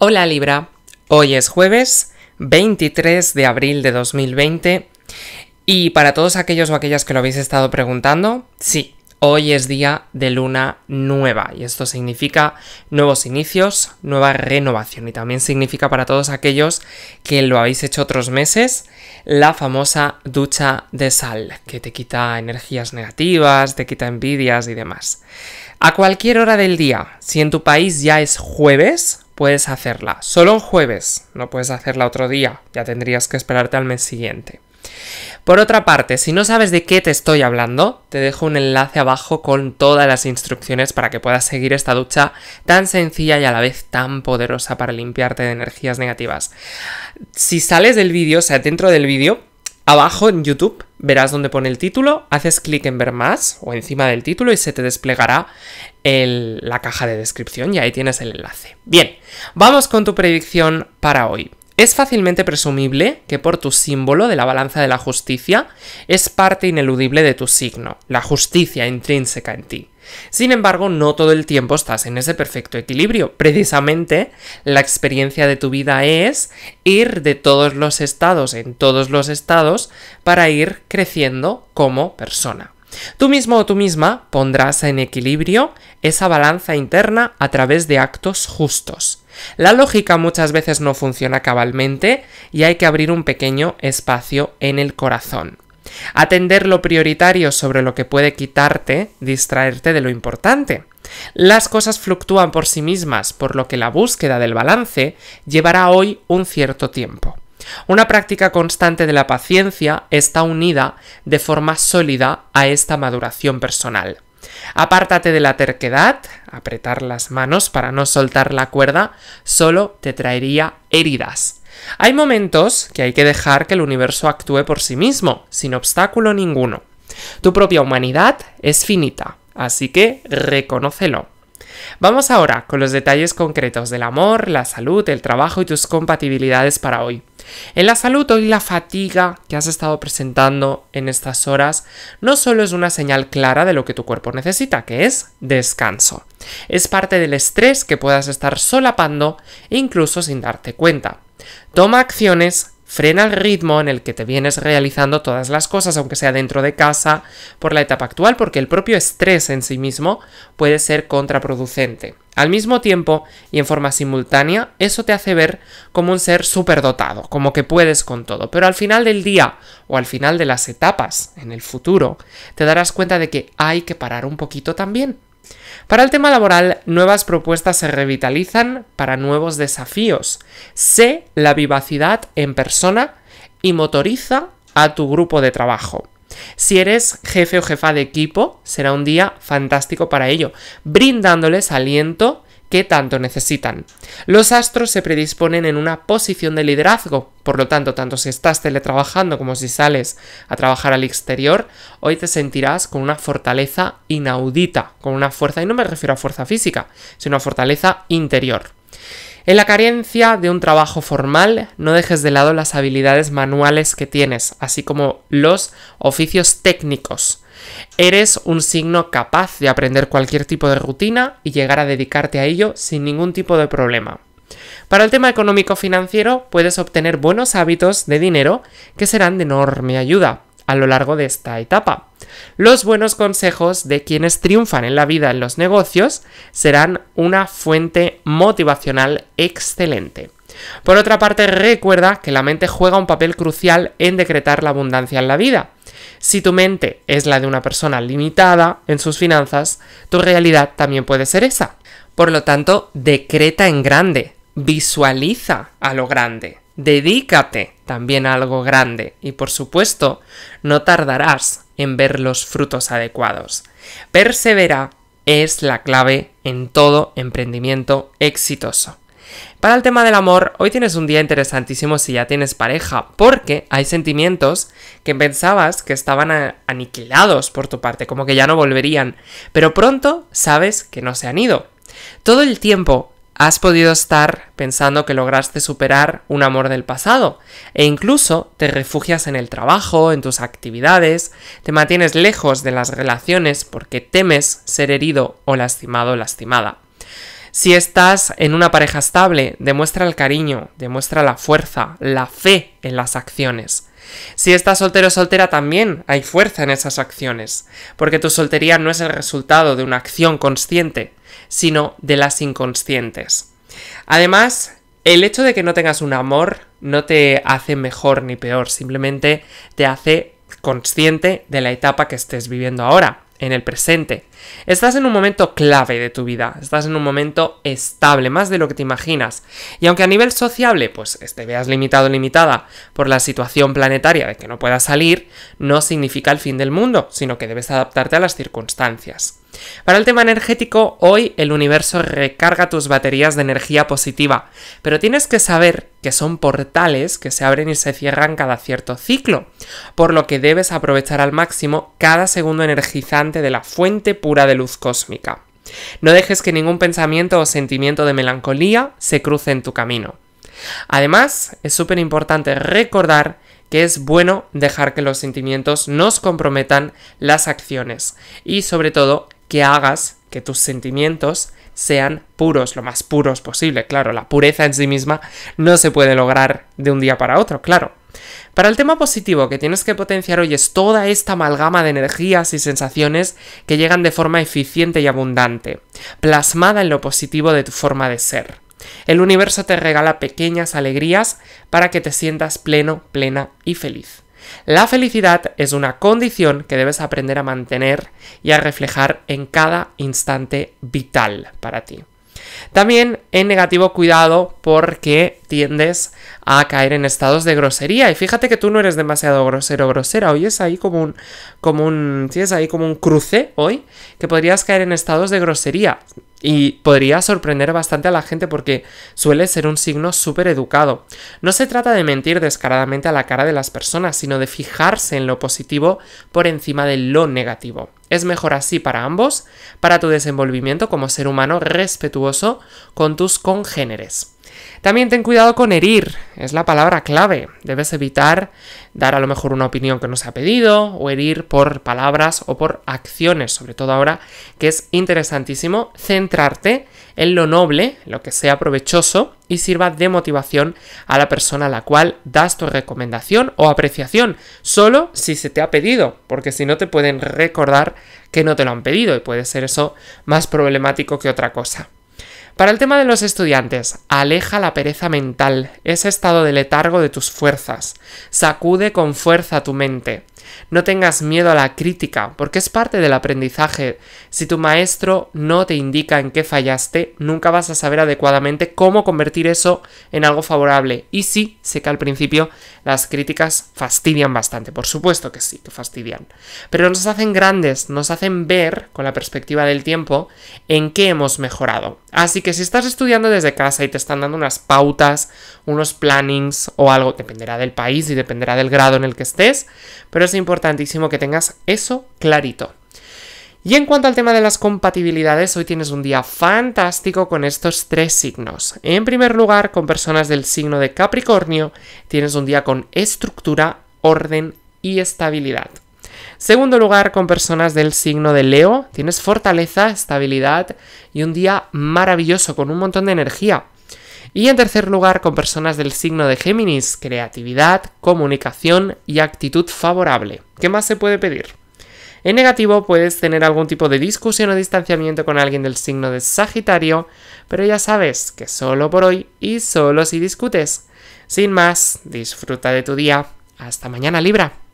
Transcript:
Hola Libra, hoy es jueves 23 de abril de 2020 y para todos aquellos o aquellas que lo habéis estado preguntando, sí, hoy es día de luna nueva y esto significa nuevos inicios, nueva renovación y también significa para todos aquellos que lo habéis hecho otros meses la famosa ducha de sal que te quita energías negativas, te quita envidias y demás. A cualquier hora del día, si en tu país ya es jueves, puedes hacerla. Solo un jueves, no puedes hacerla otro día, ya tendrías que esperarte al mes siguiente. Por otra parte, si no sabes de qué te estoy hablando, te dejo un enlace abajo con todas las instrucciones para que puedas seguir esta ducha tan sencilla y a la vez tan poderosa para limpiarte de energías negativas. Si sales del vídeo, o sea, dentro del vídeo, Abajo en YouTube verás donde pone el título, haces clic en ver más o encima del título y se te desplegará la caja de descripción y ahí tienes el enlace. Bien, vamos con tu predicción para hoy. Es fácilmente presumible que por tu símbolo de la balanza de la justicia es parte ineludible de tu signo, la justicia intrínseca en ti. Sin embargo, no todo el tiempo estás en ese perfecto equilibrio. Precisamente, la experiencia de tu vida es ir de todos los estados en todos los estados para ir creciendo como persona. Tú mismo o tú misma pondrás en equilibrio esa balanza interna a través de actos justos. La lógica muchas veces no funciona cabalmente y hay que abrir un pequeño espacio en el corazón. Atender lo prioritario sobre lo que puede quitarte, distraerte de lo importante. Las cosas fluctúan por sí mismas, por lo que la búsqueda del balance llevará hoy un cierto tiempo. Una práctica constante de la paciencia está unida de forma sólida a esta maduración personal. Apártate de la terquedad, apretar las manos para no soltar la cuerda, solo te traería heridas. Hay momentos que hay que dejar que el universo actúe por sí mismo, sin obstáculo ninguno. Tu propia humanidad es finita, así que reconócelo. Vamos ahora con los detalles concretos del amor, la salud, el trabajo y tus compatibilidades para hoy. En la salud hoy la fatiga que has estado presentando en estas horas no solo es una señal clara de lo que tu cuerpo necesita, que es descanso. Es parte del estrés que puedas estar solapando incluso sin darte cuenta. Toma acciones frena el ritmo en el que te vienes realizando todas las cosas, aunque sea dentro de casa, por la etapa actual, porque el propio estrés en sí mismo puede ser contraproducente. Al mismo tiempo y en forma simultánea, eso te hace ver como un ser superdotado, como que puedes con todo, pero al final del día o al final de las etapas, en el futuro, te darás cuenta de que hay que parar un poquito también para el tema laboral, nuevas propuestas se revitalizan para nuevos desafíos. Sé la vivacidad en persona y motoriza a tu grupo de trabajo. Si eres jefe o jefa de equipo, será un día fantástico para ello, brindándoles aliento que tanto necesitan. Los astros se predisponen en una posición de liderazgo, por lo tanto, tanto si estás teletrabajando como si sales a trabajar al exterior, hoy te sentirás con una fortaleza inaudita, con una fuerza, y no me refiero a fuerza física, sino a fortaleza interior. En la carencia de un trabajo formal, no dejes de lado las habilidades manuales que tienes, así como los oficios técnicos. Eres un signo capaz de aprender cualquier tipo de rutina y llegar a dedicarte a ello sin ningún tipo de problema. Para el tema económico-financiero puedes obtener buenos hábitos de dinero que serán de enorme ayuda a lo largo de esta etapa. Los buenos consejos de quienes triunfan en la vida en los negocios serán una fuente motivacional excelente. Por otra parte, recuerda que la mente juega un papel crucial en decretar la abundancia en la vida. Si tu mente es la de una persona limitada en sus finanzas, tu realidad también puede ser esa. Por lo tanto, decreta en grande, visualiza a lo grande, dedícate también a algo grande y por supuesto, no tardarás en ver los frutos adecuados. Persevera es la clave en todo emprendimiento exitoso. Para el tema del amor, hoy tienes un día interesantísimo si ya tienes pareja, porque hay sentimientos que pensabas que estaban aniquilados por tu parte, como que ya no volverían, pero pronto sabes que no se han ido. Todo el tiempo has podido estar pensando que lograste superar un amor del pasado e incluso te refugias en el trabajo, en tus actividades, te mantienes lejos de las relaciones porque temes ser herido o lastimado o lastimada. Si estás en una pareja estable, demuestra el cariño, demuestra la fuerza, la fe en las acciones. Si estás soltero o soltera también hay fuerza en esas acciones, porque tu soltería no es el resultado de una acción consciente, sino de las inconscientes. Además, el hecho de que no tengas un amor no te hace mejor ni peor, simplemente te hace consciente de la etapa que estés viviendo ahora en el presente. Estás en un momento clave de tu vida, estás en un momento estable, más de lo que te imaginas. Y aunque a nivel sociable, pues te veas limitado o limitada por la situación planetaria de que no puedas salir, no significa el fin del mundo, sino que debes adaptarte a las circunstancias. Para el tema energético, hoy el universo recarga tus baterías de energía positiva, pero tienes que saber que son portales que se abren y se cierran cada cierto ciclo, por lo que debes aprovechar al máximo cada segundo energizante de la fuente pura de luz cósmica. No dejes que ningún pensamiento o sentimiento de melancolía se cruce en tu camino. Además, es súper importante recordar que es bueno dejar que los sentimientos nos comprometan las acciones y sobre todo que hagas que tus sentimientos sean puros, lo más puros posible. Claro, la pureza en sí misma no se puede lograr de un día para otro, claro. Para el tema positivo que tienes que potenciar hoy es toda esta amalgama de energías y sensaciones que llegan de forma eficiente y abundante, plasmada en lo positivo de tu forma de ser. El universo te regala pequeñas alegrías para que te sientas pleno, plena y feliz. La felicidad es una condición que debes aprender a mantener y a reflejar en cada instante vital para ti. También en negativo cuidado porque tiendes a caer en estados de grosería. Y fíjate que tú no eres demasiado grosero grosera. Hoy es ahí como un. como un. Sí, es ahí como un cruce hoy. Que podrías caer en estados de grosería. Y podría sorprender bastante a la gente porque suele ser un signo súper educado. No se trata de mentir descaradamente a la cara de las personas, sino de fijarse en lo positivo por encima de lo negativo. Es mejor así para ambos, para tu desenvolvimiento como ser humano respetuoso con tus congéneres. También ten cuidado con herir, es la palabra clave. Debes evitar dar a lo mejor una opinión que no se ha pedido o herir por palabras o por acciones, sobre todo ahora que es interesantísimo centrarte en lo noble, lo que sea provechoso y sirva de motivación a la persona a la cual das tu recomendación o apreciación, solo si se te ha pedido, porque si no te pueden recordar que no te lo han pedido y puede ser eso más problemático que otra cosa. Para el tema de los estudiantes, aleja la pereza mental, ese estado de letargo de tus fuerzas. Sacude con fuerza tu mente. No tengas miedo a la crítica, porque es parte del aprendizaje. Si tu maestro no te indica en qué fallaste, nunca vas a saber adecuadamente cómo convertir eso en algo favorable. Y sí, sé que al principio las críticas fastidian bastante, por supuesto que sí, que fastidian. Pero nos hacen grandes, nos hacen ver, con la perspectiva del tiempo, en qué hemos mejorado. Así que si estás estudiando desde casa y te están dando unas pautas, unos plannings o algo, dependerá del país y dependerá del grado en el que estés, pero es importantísimo que tengas eso clarito. Y en cuanto al tema de las compatibilidades, hoy tienes un día fantástico con estos tres signos. En primer lugar, con personas del signo de Capricornio, tienes un día con estructura, orden y estabilidad. Segundo lugar, con personas del signo de Leo, tienes fortaleza, estabilidad y un día maravilloso con un montón de energía. Y en tercer lugar, con personas del signo de Géminis, creatividad, comunicación y actitud favorable. ¿Qué más se puede pedir? En negativo puedes tener algún tipo de discusión o distanciamiento con alguien del signo de Sagitario, pero ya sabes que solo por hoy y solo si discutes. Sin más, disfruta de tu día. Hasta mañana Libra.